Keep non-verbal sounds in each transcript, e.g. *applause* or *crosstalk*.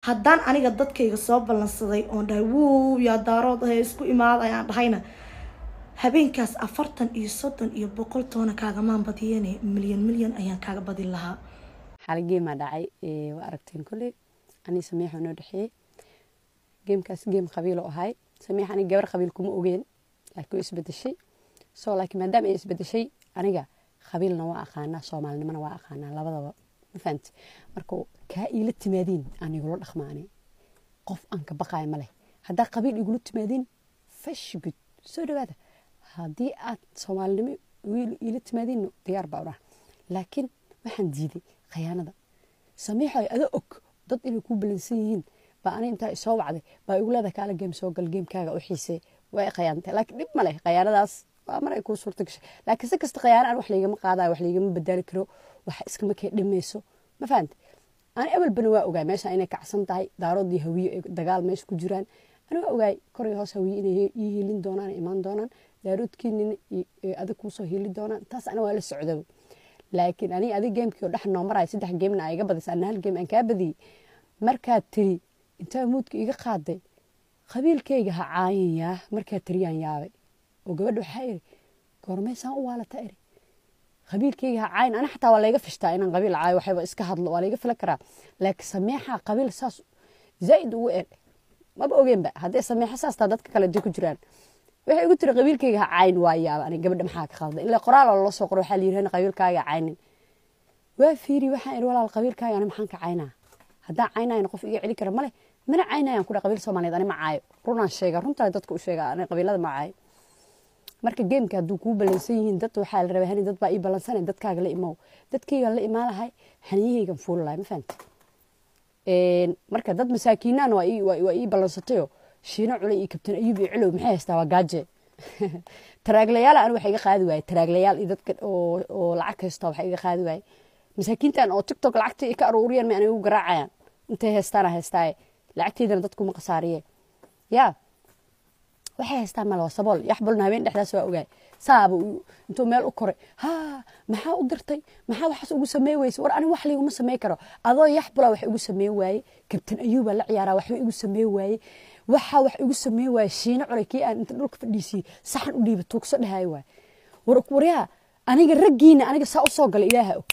haddaan aniga dadkayga soo ballansaday oon dhahay wuu yaa daarood ahe isku imaada ayaan dhahayna habeenkaas afartan iyo soddon iyo boqol toona kaagamaan badiyeene milyan milyan ayaan kaaga badin lahaa hal geemaa dhacay waa aragteen kolley anii sameexa noo dhexeeyey geemkaas geem qabiilo ahay sameexa aniga gabar qabiil kuma ogeen laakiin way isbedeshay soo laakiin maadaama ay isbedeshay aniga qabiilna waa aqaanaa soomaalinimana waa aqaanaa labadaba ma fahamti marka kaa iila timaadeen aan igula dhaqmaane qof aan ka baqaaya ma leh haddaa qabiil igula timaadeen fash soo dhawaada haddii aad soomaalinimo iila timaadeenno diyaar baa udhaha laakiin waxaan diiday khayaanada samiixo ada og dad inay ku balansan yihiin baa anay intaa isoo wacday baa igu leedahay kaala geem soo gal geemkaaga u xiisee way khayaantay laakiin dhib ma khayaanadaas waa mar ay gashay laakiin si kasta khayaana aan wax laygama qaadayo wax laygama badaali karo wax iskama kee dhimayso ma fahamtay an ewelbana waa ogaay meesha inay kacsan tahay daaroodii hawiye dagaal meesha ku jiraan ana waa ogaay koray hoos hawiye inay ii hiilin doonaan imaan doonaan daaroodkiinina adag kuusoo hiili doonaan taas ana waa la socdaba laakiin ani adig geemkii oo dhex noo maraay saddex geemna iga badaysa ana hal geem aan kaa badiyey markaad tiri intaa muudka iga qaaday qabiilkayga ha caayan markaa tiriyaan yaabay oo gabadha waxaa iri goormaysaan u waalataa iri qabiilkayga cayn ana xataa waa layga fishtaa inaan qabiil caayo waxayba iska hadlo waa layga filan karaa laakiin sameexa qabiil saas zaa'id ugu eedh maba ogeynba haddee sameexa saastaa dadka kale dee ku jiraan waxay igu tiri qabiilkayga hacayn waayaaba ani gabadha maxaa ka qalda ilaa qoraaloo loo qoro waxaa la yidhahna qabiilkaaga caynin waa fiiri waxaan idhi walaal qabiilkaaga ani maxaan ka caynaa haddaan caynaayan qof iga celin kara male mana caynaayan ku dha qabiil soomaaliyeed ani ma caayo runaan sheega runtaan dadka u sheega ani qabiilada ma caayo marka geemka haduu kuu balansan yihiin dad waxaa la rabaa dadbaa ii balansana dadkaaga la imow dadkaygaan la imaalahay haniyahaygan fuulalahay ma fahamte marka dad masaakiinaan waa ii balansatayo shiino culay iyo kabtan ayub iyo cilow maxay haystaa waa gaaje *laughs* taraaglayaal aan waxa iga qaadi waaye taraaglayaal iyo dadka oo lacag haystaa waxa iga qaadi waaye masaakiintan oo tiktok lacagta ka aruuriyaan ma anay ugu garaacayaan intay haystaana haystaaye lacagteydana dadkuma khasaariye yaa waxay haystaan maloosabool yaxbulna habeen dhexdaas waa ogaay saaba intuu meel u koray ha maxaa u dirtay maxaa waxaas ugu samey weyse war anig wax layguma samey karo adoo yaxbula wax igu samey waaye kabtan ayuuba la ciyaaraa waxba igu samey waaye waxaa wax igu samey waaye shiino curay kii aan inta dhulka fadhiisiyey saxan u dhiiba tuugso dhahay waaye war waryaa aniga raggiina aniga saa u soo gala ilaaha og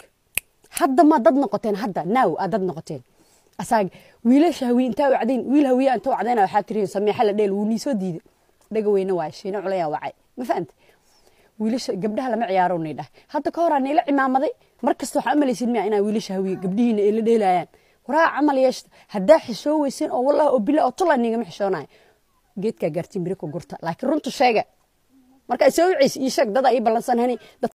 hadda ma dad noqoteen hadda naaw aa dad noqoteen asaag wiilasha hawiye intaa wacdayn wiil hawiye aan too wacdayna waxaa tirihin sameexa la dheel wuu niisoo diiday dhagaweyna waa shiina culaya wacay ma fahamta wiilasha gabdhaha lama ciyaaro dhah hadda ka horaa nayla cimaamaday markasta kasta waxaa u miya inaa wiilasha hawiye gabdhihiina ay la dheelayaan waraa camal yeeshta haddaa xishoo weysin oo wallah oo bila oo tula nigama xishoonayo geedkaa gaartiin biriko gurta laakiin runtu sheega marka isawicis iyo sheeg dadaa ii ballansanhani